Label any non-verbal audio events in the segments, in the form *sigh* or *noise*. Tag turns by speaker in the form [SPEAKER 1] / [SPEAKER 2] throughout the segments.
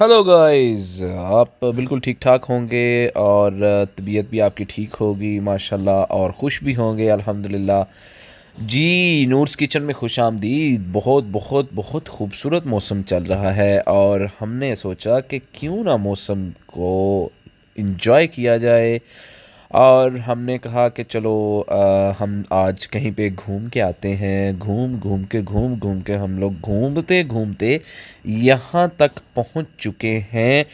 [SPEAKER 1] hello guys आप बिल्कुल ठीक ठाक होंगे और तबीयत भी आपकी ठीक होगी माशाल्लाह और खुश भी होंगे अल्हम्दुलिल्लाह जी नूर्स किचन में खुश आमदीद बहुत बहुत बहुत खूबसूरत मौसम चल रहा है और हमने सोचा कि क्यों ना मौसम को इन्जॉय किया जाए और हमने कहा कि चलो आ, हम आज कहीं पे घूम के आते हैं घूम घूम के घूम घूम के हम लोग घूमते घूमते यहाँ तक पहुँच चुके हैं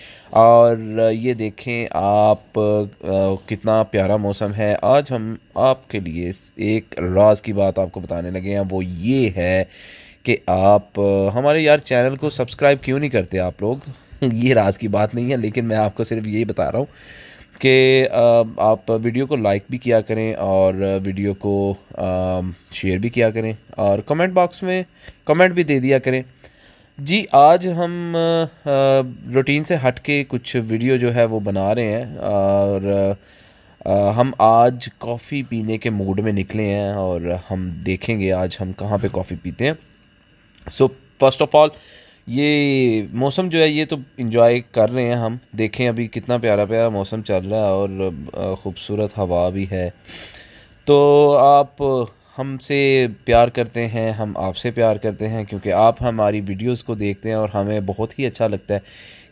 [SPEAKER 1] और ये देखें आप आ, कितना प्यारा मौसम है आज हम आपके लिए एक राज की बात आपको बताने लगे हैं वो ये है कि आप हमारे यार चैनल को सब्सक्राइब क्यों नहीं करते आप लोग *laughs* ये राज की बात नहीं है लेकिन मैं आपको सिर्फ यही बता रहा हूँ कि आप वीडियो को लाइक भी किया करें और वीडियो को शेयर भी किया करें और कमेंट बॉक्स में कमेंट भी दे दिया करें जी आज हम रूटीन से हट के कुछ वीडियो जो है वो बना रहे हैं और हम आज कॉफ़ी पीने के मूड में निकले हैं और हम देखेंगे आज हम कहाँ पे कॉफ़ी पीते हैं सो फर्स्ट ऑफ़ ऑल ये मौसम जो है ये तो इन्जॉय कर रहे हैं हम देखें अभी कितना प्यारा प्यारा मौसम चल रहा है और ख़ूबसूरत हवा भी है तो आप हमसे प्यार करते हैं हम आपसे प्यार करते हैं क्योंकि आप हमारी वीडियोस को देखते हैं और हमें बहुत ही अच्छा लगता है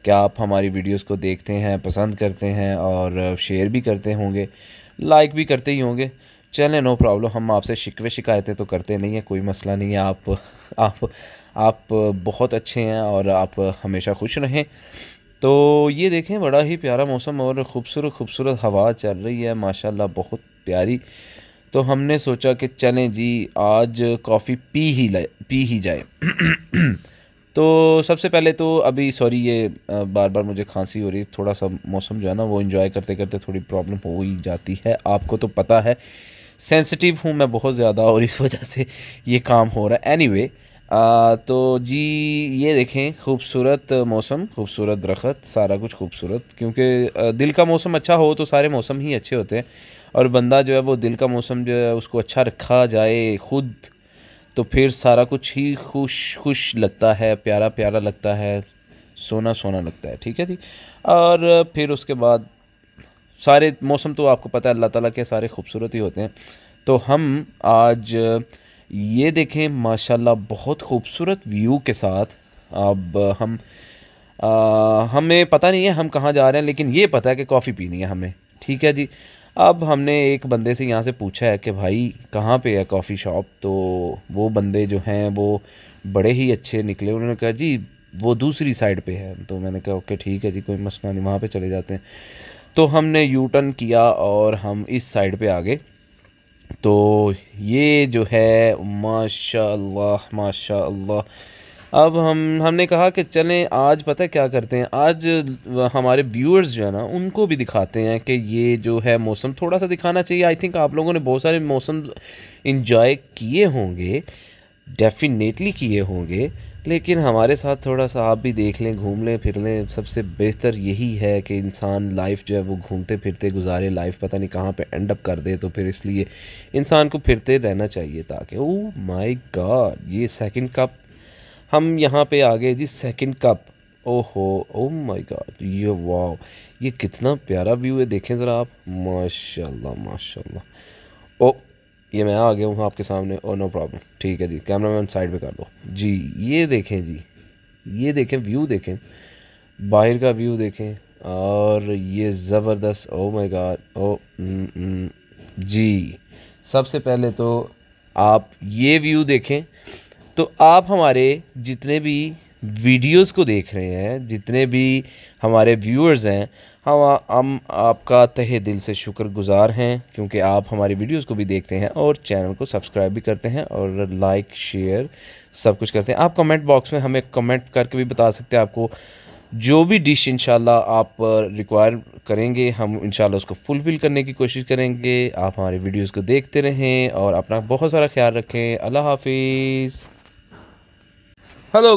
[SPEAKER 1] कि आप हमारी वीडियोस को देखते हैं पसंद करते हैं और शेयर भी करते होंगे लाइक भी करते ही होंगे चलें नो प्रॉब्लम हम आपसे शिकवे शिकायतें तो करते नहीं हैं कोई मसला नहीं है आप आप आप बहुत अच्छे हैं और आप हमेशा खुश रहें तो ये देखें बड़ा ही प्यारा मौसम और ख़ूबसूरत खूबसूरत हवा चल रही है माशाल्लाह बहुत प्यारी तो हमने सोचा कि चलें जी आज कॉफ़ी पी ही ले पी ही जाए *clears throat* तो सबसे पहले तो अभी सॉरी ये बार बार मुझे खांसी हो रही है थोड़ा सा मौसम जो है ना वो इन्जॉय करते करते थोड़ी प्रॉब्लम हो ही जाती है आपको तो पता है सेंसिटिव हूँ मैं बहुत ज़्यादा और इस वजह से ये काम हो रहा है एनी anyway, आ, तो जी ये देखें खूबसूरत मौसम खूबसूरत दरख्त सारा कुछ खूबसूरत क्योंकि दिल का मौसम अच्छा हो तो सारे मौसम ही अच्छे होते हैं और बंदा जो है वो दिल का मौसम जो है उसको अच्छा रखा जाए खुद तो फिर सारा कुछ ही खुश खुश लगता है प्यारा प्यारा लगता है सोना सोना लगता है ठीक है जी और फिर उसके बाद सारे मौसम तो आपको पता है अल्लाह ताला के सारे खूबसूरत ही होते हैं तो हम आज ये देखें माशाल्लाह बहुत खूबसूरत व्यू के साथ अब हम आ, हमें पता नहीं है हम कहाँ जा रहे हैं लेकिन ये पता है कि कॉफ़ी पीनी है हमें ठीक है जी अब हमने एक बंदे से यहाँ से पूछा है कि भाई कहाँ पे है कॉफ़ी शॉप तो वो बंदे जो हैं वो बड़े ही अच्छे निकले उन्होंने कहा जी वो दूसरी साइड पे है तो मैंने कहा ओके ठीक है जी कोई मसला नहीं वहाँ पे चले जाते हैं तो हमने यू टर्न किया और हम इस साइड पे आ गए तो ये जो है माशाल्लाह माशाल्लाह अब हम हमने कहा कि चलें आज पता है क्या करते हैं आज हमारे व्यूअर्स जो है ना उनको भी दिखाते हैं कि ये जो है मौसम थोड़ा सा दिखाना चाहिए आई थिंक आप लोगों ने बहुत सारे मौसम इन्जॉय किए होंगे डेफिनेटली किए होंगे लेकिन हमारे साथ थोड़ा सा आप भी देख लें घूम लें फिर लें सबसे बेहतर यही है कि इंसान लाइफ जो है वो घूमते फिरते गुजारे लाइफ पता नहीं कहाँ पे एंड अप कर दे तो फिर इसलिए इंसान को फिरते रहना चाहिए ताकि ओ माय गॉड ये सेकंड कप हम यहाँ पे आ गए जी सेकंड कप ओहो ओ माय गॉड ये वाह ये कितना प्यारा व्यू है देखें ज़रा आप माशा माशा ओ ये मैं आ गया हूँ आपके सामने और नो प्रॉब्लम ठीक है जी कैमरा मैन साइड पे कर दो जी ये देखें जी ये देखें व्यू देखें बाहर का व्यू देखें और ये ज़बरदस्त ओ माय गॉड ओ न, न, जी सबसे पहले तो आप ये व्यू देखें तो आप हमारे जितने भी वीडियोस को देख रहे हैं जितने भी हमारे व्यूअर्स हैं हम हम आपका तहे दिल से शुक्रगुजार हैं क्योंकि आप हमारी वीडियोस को भी देखते हैं और चैनल को सब्सक्राइब भी करते हैं और लाइक शेयर सब कुछ करते हैं आप कमेंट बॉक्स में हमें कमेंट करके भी बता सकते हैं आपको जो भी डिश इन आप रिक्वायर करेंगे हम इन उसको फुलफ़िल करने की कोशिश करेंगे आप हमारे वीडियोज़ को देखते रहें और अपना बहुत सारा ख्याल रखें अल्लाह हाफिज़ हेलो